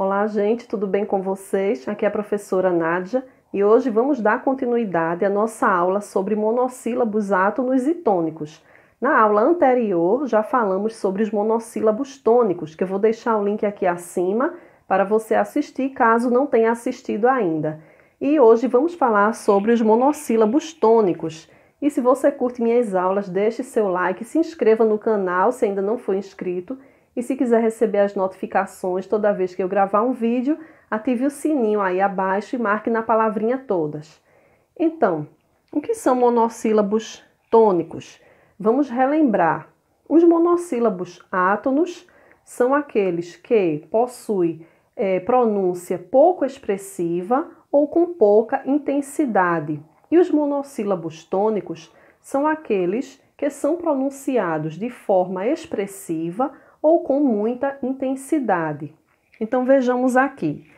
Olá, gente, tudo bem com vocês? Aqui é a professora Nádia e hoje vamos dar continuidade à nossa aula sobre monossílabos átonos e tônicos. Na aula anterior já falamos sobre os monossílabos tônicos, que eu vou deixar o link aqui acima para você assistir caso não tenha assistido ainda. E hoje vamos falar sobre os monossílabos tônicos. E se você curte minhas aulas, deixe seu like, se inscreva no canal se ainda não for inscrito e se quiser receber as notificações toda vez que eu gravar um vídeo, ative o sininho aí abaixo e marque na palavrinha todas. Então, o que são monossílabos tônicos? Vamos relembrar. Os monossílabos átonos são aqueles que possuem é, pronúncia pouco expressiva ou com pouca intensidade. E os monossílabos tônicos são aqueles que são pronunciados de forma expressiva ou com muita intensidade. Então vejamos aqui.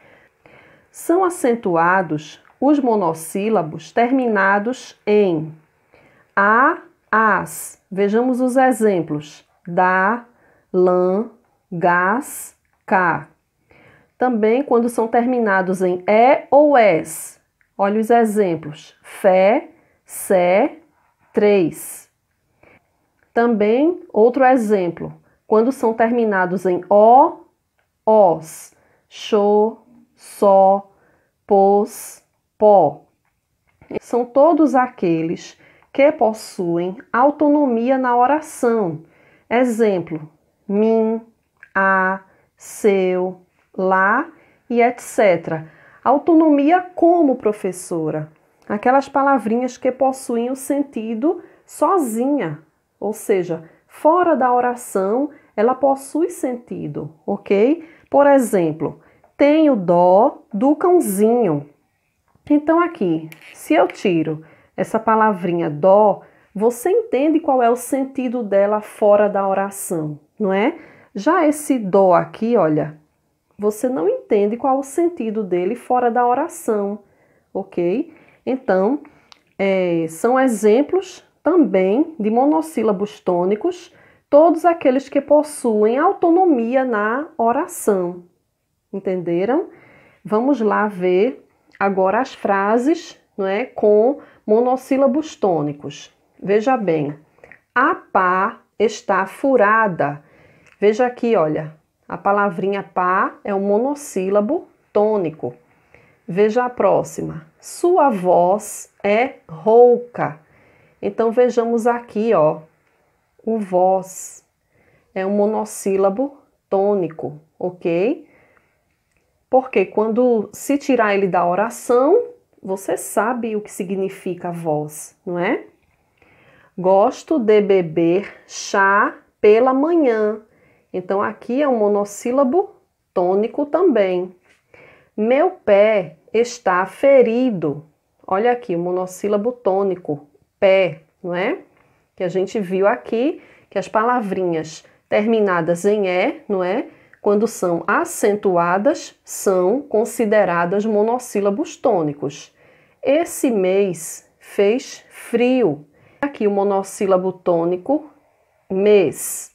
São acentuados os monossílabos terminados em a, as. Vejamos os exemplos: da, lã, gás, cá. Também quando são terminados em é ou es. Olha os exemplos: fé, sé, três. Também outro exemplo: quando são terminados em O, Os, Xô, Só, Pôs, Pó. São todos aqueles que possuem autonomia na oração. Exemplo, mim, a, seu, lá e etc. Autonomia como professora. Aquelas palavrinhas que possuem o sentido sozinha, ou seja, fora da oração, ela possui sentido, ok? Por exemplo, tenho dó do cãozinho. Então, aqui, se eu tiro essa palavrinha dó, você entende qual é o sentido dela fora da oração, não é? Já esse dó aqui, olha, você não entende qual é o sentido dele fora da oração, ok? Então, é, são exemplos também de monossílabos tônicos, todos aqueles que possuem autonomia na oração. Entenderam? Vamos lá ver agora as frases não é, com monossílabos tônicos. Veja bem, a pá está furada. Veja aqui, olha, a palavrinha pá é um monossílabo tônico. Veja a próxima. Sua voz é rouca. Então vejamos aqui, ó, o voz é um monossílabo tônico, ok? Porque quando se tirar ele da oração, você sabe o que significa voz, não é? Gosto de beber chá pela manhã. Então aqui é um monossílabo tônico também. Meu pé está ferido. Olha aqui, monossílabo tônico pé, não é? Que a gente viu aqui que as palavrinhas terminadas em E, é, não é? Quando são acentuadas, são consideradas monossílabos tônicos. Esse mês fez frio. Aqui o monossílabo tônico, mês.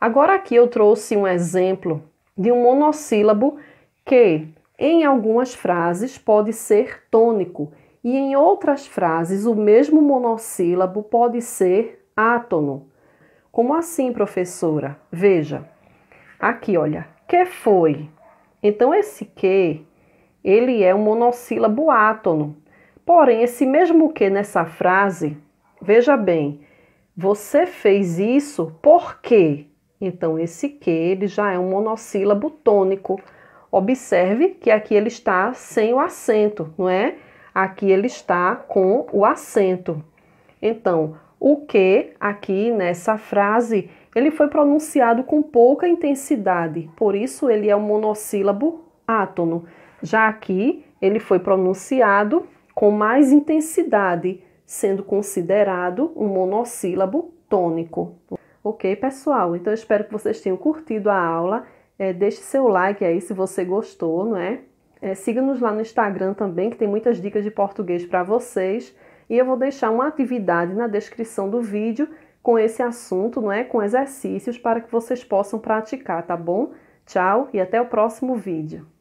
Agora aqui eu trouxe um exemplo de um monossílabo que em algumas frases pode ser tônico e em outras frases, o mesmo monossílabo pode ser átono. Como assim, professora? Veja, aqui olha, que foi? Então esse que, ele é um monossílabo átono. Porém, esse mesmo que nessa frase, veja bem, você fez isso por quê? Então esse que, ele já é um monossílabo tônico. Observe que aqui ele está sem o acento, não é? aqui ele está com o acento. Então, o que aqui nessa frase ele foi pronunciado com pouca intensidade, por isso ele é um monossílabo átono. Já aqui ele foi pronunciado com mais intensidade, sendo considerado um monossílabo tônico. Ok, pessoal? Então eu espero que vocês tenham curtido a aula. É, deixe seu like aí se você gostou, não é? É, Siga-nos lá no Instagram também, que tem muitas dicas de português para vocês. E eu vou deixar uma atividade na descrição do vídeo com esse assunto, não é? Com exercícios para que vocês possam praticar, tá bom? Tchau e até o próximo vídeo.